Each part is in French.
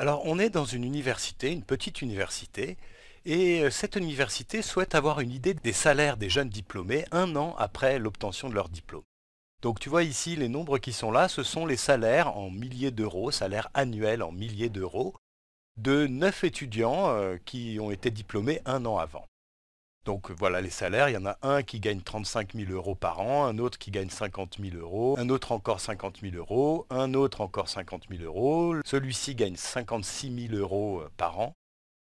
Alors on est dans une université, une petite université, et euh, cette université souhaite avoir une idée des salaires des jeunes diplômés un an après l'obtention de leur diplôme. Donc tu vois ici les nombres qui sont là, ce sont les salaires en milliers d'euros, salaires annuels en milliers d'euros, de neuf étudiants euh, qui ont été diplômés un an avant. Donc euh, voilà les salaires, il y en a un qui gagne 35 000 euros par an, un autre qui gagne 50 000 euros, un autre encore 50 000 euros, un autre encore 50 000 euros, celui-ci gagne 56 000 euros euh, par an,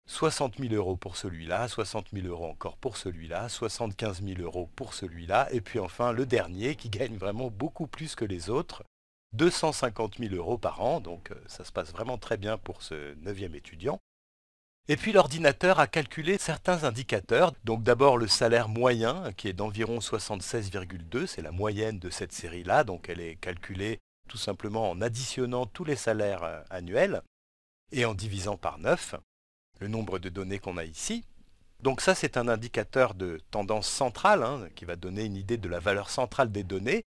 60 000 euros pour celui-là, 60 000 euros encore pour celui-là, 75 000 euros pour celui-là, et puis enfin le dernier qui gagne vraiment beaucoup plus que les autres, 250 000 euros par an, donc euh, ça se passe vraiment très bien pour ce neuvième étudiant. Et puis l'ordinateur a calculé certains indicateurs, donc d'abord le salaire moyen qui est d'environ 76,2, c'est la moyenne de cette série-là, donc elle est calculée tout simplement en additionnant tous les salaires euh, annuels et en divisant par 9 le nombre de données qu'on a ici. Donc ça c'est un indicateur de tendance centrale hein, qui va donner une idée de la valeur centrale des données,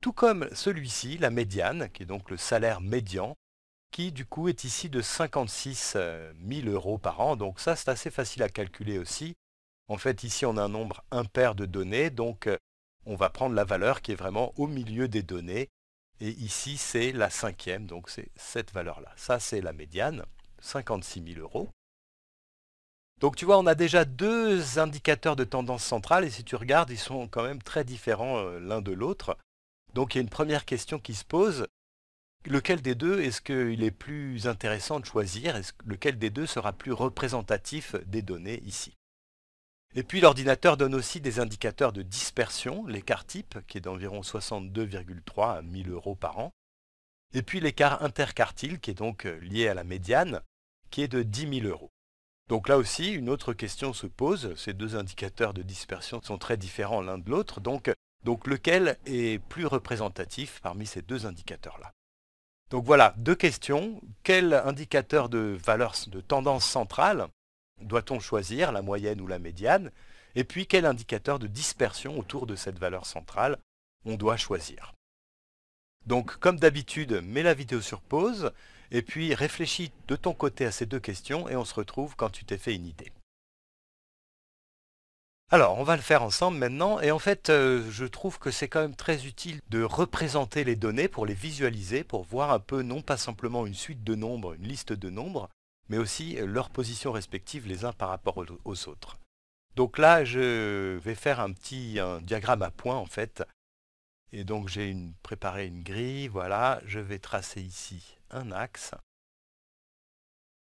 tout comme celui-ci, la médiane, qui est donc le salaire médian, qui du coup est ici de 56 000 euh, euros par an. Donc ça, c'est assez facile à calculer aussi. En fait, ici, on a un nombre impair de données, donc euh, on va prendre la valeur qui est vraiment au milieu des données. Et ici, c'est la cinquième, donc c'est cette valeur-là. Ça, c'est la médiane, 56 000 euros. Donc tu vois, on a déjà deux indicateurs de tendance centrale, et si tu regardes, ils sont quand même très différents euh, l'un de l'autre. Donc il y a une première question qui se pose, Lequel des deux est-ce qu'il est plus intéressant de choisir Lequel des deux sera plus représentatif des données ici Et puis l'ordinateur donne aussi des indicateurs de dispersion, l'écart type qui est d'environ 62,3 à 1000 euros par an, et puis l'écart interquartile qui est donc euh, lié à la médiane qui est de 10 000 euros. Donc là aussi, une autre question se pose. Ces deux indicateurs de dispersion sont très différents l'un de l'autre, donc euh, lequel est plus représentatif parmi ces deux indicateurs-là donc voilà, deux questions. Quel indicateur de valeur de tendance centrale doit-on choisir, la moyenne ou la médiane Et puis quel indicateur de dispersion autour de cette valeur centrale on doit choisir Donc comme d'habitude, mets la vidéo sur pause et puis réfléchis de ton côté à ces deux questions et on se retrouve quand tu t'es fait une idée. Alors, on va le faire ensemble maintenant. Et en fait, euh, je trouve que c'est quand même très utile de représenter les données pour les visualiser, pour voir un peu non pas simplement une suite de nombres, une liste de nombres, mais aussi euh, leurs positions respectives les uns par rapport aux autres. Donc là, je vais faire un petit diagramme à points en fait. Et donc j'ai préparé une grille, voilà, je vais tracer ici un axe.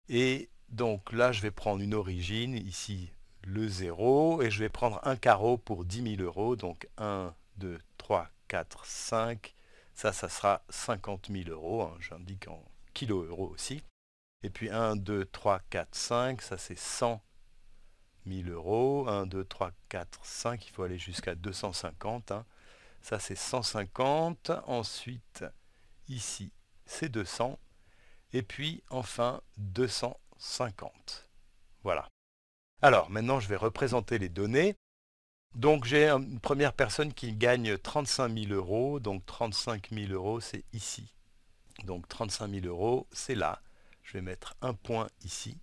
Et donc là, je vais prendre une origine, ici le 0 et je vais prendre un carreau pour 10 000 euros. Donc 1, 2, 3, 4, 5. Ça, ça sera 50 000 euros. Hein. J'indique en kilo euros aussi. Et puis 1, 2, 3, 4, 5. Ça, c'est 100 000 euros. 1, 2, 3, 4, 5. Il faut aller jusqu'à 250. Hein. Ça, c'est 150. Ensuite, ici, c'est 200. Et puis, enfin, 250. Voilà. Alors, maintenant, je vais représenter les données. Donc, j'ai une première personne qui gagne 35 000 euros. Donc, 35 000 euros, c'est ici. Donc, 35 000 euros, c'est là. Je vais mettre un point ici.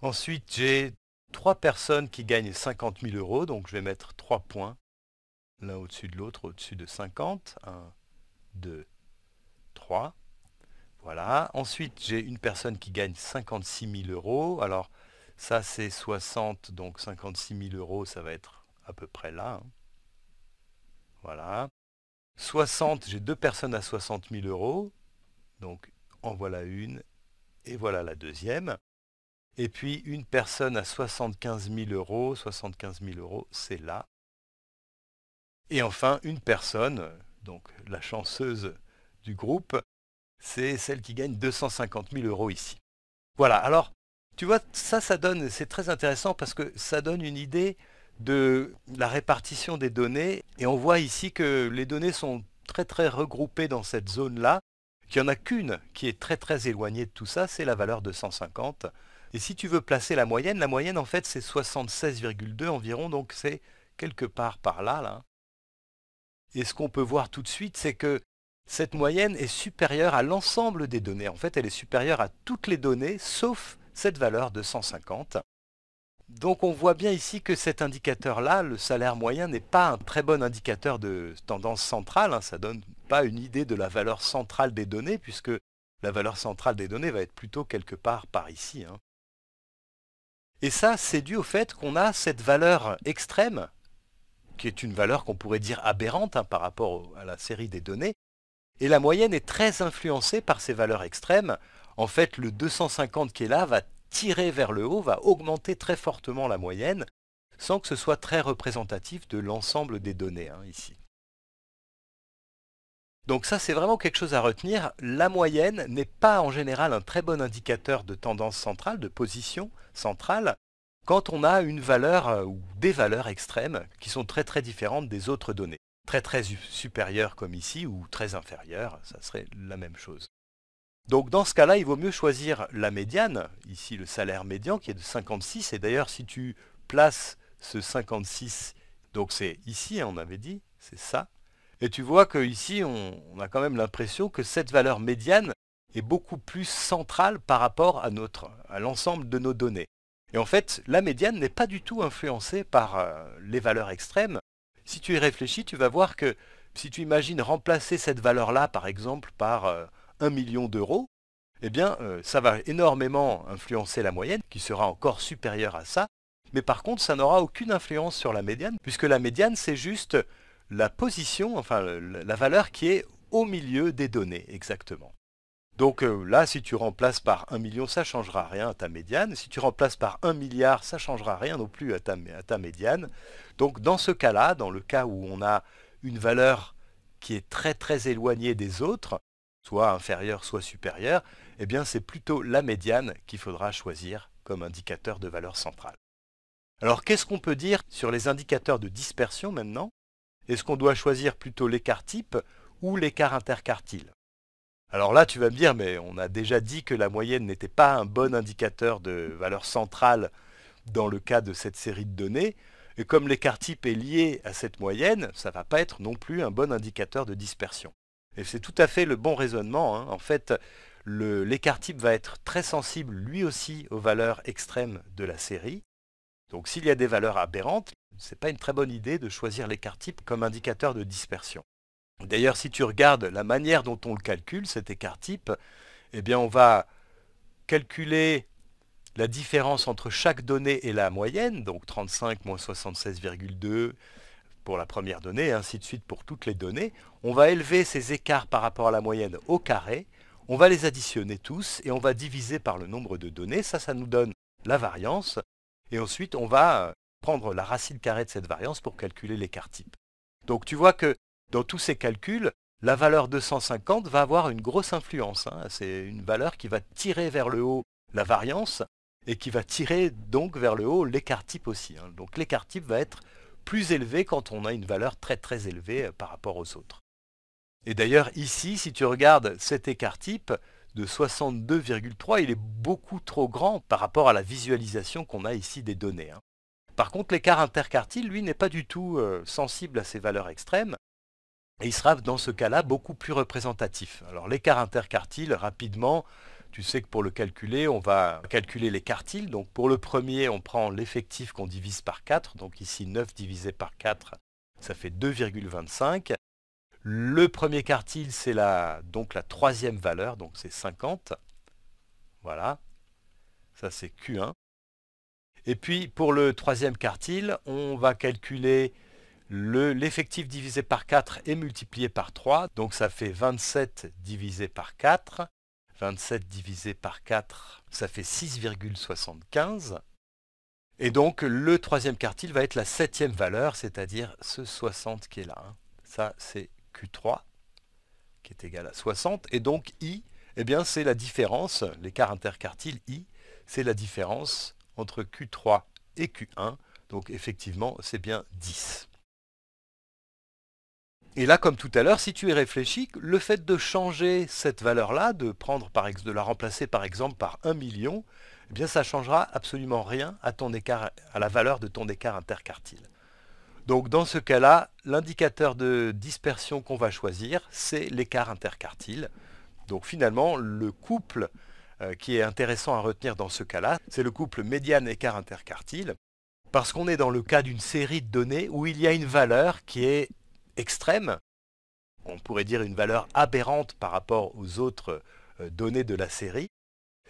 Ensuite, j'ai trois personnes qui gagnent 50 000 euros. Donc, je vais mettre trois points. L'un au-dessus de l'autre, au-dessus de 50. 1, 2, 3. Voilà. Ensuite, j'ai une personne qui gagne 56 000 euros. Alors, ça, c'est 60, donc 56 000 euros, ça va être à peu près là. Hein. Voilà. 60, j'ai deux personnes à 60 000 euros. Donc, en voilà une et voilà la deuxième. Et puis, une personne à 75 000 euros. 75 000 euros, c'est là. Et enfin, une personne, donc la chanceuse du groupe, c'est celle qui gagne 250 000 euros ici. Voilà, alors tu vois, ça, ça donne, c'est très intéressant parce que ça donne une idée de la répartition des données. Et on voit ici que les données sont très très regroupées dans cette zone-là, qu'il n'y en a qu'une qui est très très éloignée de tout ça, c'est la valeur de 150. Et si tu veux placer la moyenne, la moyenne en fait c'est 76,2 environ, donc c'est quelque part par là. là. Et ce qu'on peut voir tout de suite, c'est que cette moyenne est supérieure à l'ensemble des données. En fait, elle est supérieure à toutes les données, sauf cette valeur de 150. Donc on voit bien ici que cet indicateur-là, le salaire moyen, n'est pas un très bon indicateur de tendance centrale. Hein. ça ne donne pas une idée de la valeur centrale des données, puisque la valeur centrale des données va être plutôt quelque part par ici. Hein. Et ça, c'est dû au fait qu'on a cette valeur extrême, qui est une valeur qu'on pourrait dire aberrante hein, par rapport à la série des données, et la moyenne est très influencée par ces valeurs extrêmes, en fait le 250 qui est là va tirer vers le haut, va augmenter très fortement la moyenne, sans que ce soit très représentatif de l'ensemble des données hein, ici. Donc ça, c'est vraiment quelque chose à retenir. La moyenne n'est pas en général un très bon indicateur de tendance centrale, de position centrale, quand on a une valeur euh, ou des valeurs extrêmes qui sont très très différentes des autres données. Très très supérieures comme ici ou très inférieures, ça serait la même chose. Donc dans ce cas-là, il vaut mieux choisir la médiane, ici le salaire médian qui est de 56, et d'ailleurs si tu places ce 56, donc c'est ici, hein, on avait dit, c'est ça, et tu vois qu'ici on, on a quand même l'impression que cette valeur médiane est beaucoup plus centrale par rapport à, notre, à l'ensemble de nos données. Et en fait, la médiane n'est pas du tout influencée par euh, les valeurs extrêmes. Si tu y réfléchis, tu vas voir que si tu imagines remplacer cette valeur-là, par exemple, par... Euh, 1 million d'euros, eh bien, euh, ça va énormément influencer la moyenne, qui sera encore supérieure à ça. Mais par contre, ça n'aura aucune influence sur la médiane, puisque la médiane, c'est juste la position, enfin la valeur qui est au milieu des données, exactement. Donc euh, là, si tu remplaces par 1 million, ça ne changera rien à ta médiane. Si tu remplaces par 1 milliard, ça ne changera rien non plus à ta médiane. Donc dans ce cas-là, dans le cas où on a une valeur qui est très très éloignée des autres, soit inférieure, soit supérieure, eh bien c'est plutôt la médiane qu'il faudra choisir comme indicateur de valeur centrale. Alors qu'est-ce qu'on peut dire sur les indicateurs de dispersion maintenant Est-ce qu'on doit choisir plutôt l'écart type ou l'écart interquartile alors là, tu vas me dire, mais on a déjà dit que la moyenne n'était pas un bon indicateur de valeur centrale dans le cas de cette série de données, et comme l'écart type est lié à cette moyenne, ça ne va pas être non plus un bon indicateur de dispersion. Et c'est tout à fait le bon raisonnement. Hein. En fait, l'écart type va être très sensible lui aussi aux valeurs extrêmes de la série. Donc s'il y a des valeurs aberrantes, ce n'est pas une très bonne idée de choisir l'écart type comme indicateur de dispersion. D'ailleurs, si tu regardes la manière dont on le calcule, cet écart type, eh bien on va calculer la différence entre chaque donnée et la moyenne, donc 35 moins 76,2, pour la première donnée, et ainsi de suite pour toutes les données. On va élever ces écarts par rapport à la moyenne au carré, on va les additionner tous et on va diviser par le nombre de données, ça, ça nous donne la variance, et ensuite on va euh, prendre la racine carrée de cette variance pour calculer l'écart type. Donc tu vois que dans tous ces calculs, la valeur 250 va avoir une grosse influence. Hein. C'est une valeur qui va tirer vers le haut la variance et qui va tirer donc vers le haut l'écart type aussi. Hein. Donc l'écart type va être plus élevé quand on a une valeur très très élevée euh, par rapport aux autres. Et d'ailleurs ici, si tu regardes cet écart type de 62,3, il est beaucoup trop grand par rapport à la visualisation qu'on a ici des données. Hein. Par contre, l'écart interquartile, lui, n'est pas du tout euh, sensible à ces valeurs extrêmes, et il sera dans ce cas-là beaucoup plus représentatif. Alors l'écart interquartile, rapidement, tu sais que pour le calculer, on va calculer les quartiles. Donc pour le premier, on prend l'effectif qu'on divise par 4. Donc ici, 9 divisé par 4, ça fait 2,25. Le premier quartile, c'est la, donc la troisième valeur, donc c'est 50. Voilà, ça c'est Q1. Et puis pour le troisième quartile, on va calculer l'effectif divisé par 4 et multiplié par 3, donc ça fait 27 divisé par 4. 27 divisé par 4, ça fait 6,75. Et donc le troisième quartile va être la septième valeur, c'est-à-dire ce 60 qui est là. Hein. Ça, c'est Q3, qui est égal à 60. Et donc I, eh bien c'est la différence, l'écart interquartile I, c'est la différence entre Q3 et Q1. Donc effectivement, c'est bien 10. Et là, comme tout à l'heure, si tu y réfléchis, le fait de changer cette valeur-là, de prendre de la remplacer par exemple par 1 million, ça eh bien ça changera absolument rien à ton écart, à la valeur de ton écart interquartile. Donc dans ce cas-là, l'indicateur de dispersion qu'on va choisir, c'est l'écart interquartile. Donc finalement, le couple euh, qui est intéressant à retenir dans ce cas-là, c'est le couple médiane-écart interquartile, parce qu'on est dans le cas d'une série de données où il y a une valeur qui est extrême, on pourrait dire une valeur aberrante par rapport aux autres euh, données de la série.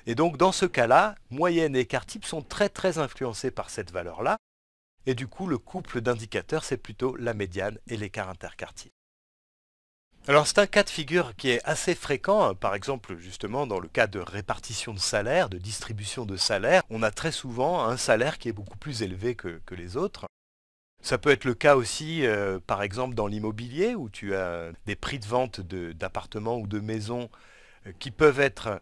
Et donc dans ce cas-là, moyenne et écart-type sont très très influencés par cette valeur-là, et du coup le couple d'indicateurs c'est plutôt la médiane et l'écart interquartile. Alors c'est un cas de figure qui est assez fréquent, hein. par exemple justement dans le cas de répartition de salaire, de distribution de salaire, on a très souvent un salaire qui est beaucoup plus élevé que les autres, ça peut être le cas aussi, euh, par exemple, dans l'immobilier, où tu as des prix de vente d'appartements ou de maisons euh, qui peuvent être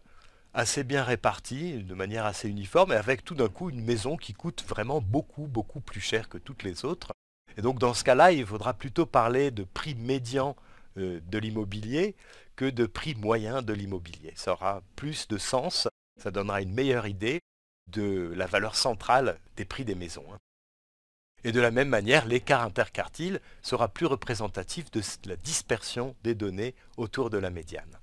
assez bien répartis, de manière assez uniforme, et avec tout d'un coup une maison qui coûte vraiment beaucoup, beaucoup plus cher que toutes les autres. Et donc dans ce cas-là, il faudra plutôt parler de prix médian euh, de l'immobilier que de prix moyen de l'immobilier. Ça aura plus de sens, ça donnera une meilleure idée de la valeur centrale des prix des maisons. Hein. Et de la même manière, l'écart interquartile sera plus représentatif de la dispersion des données autour de la médiane.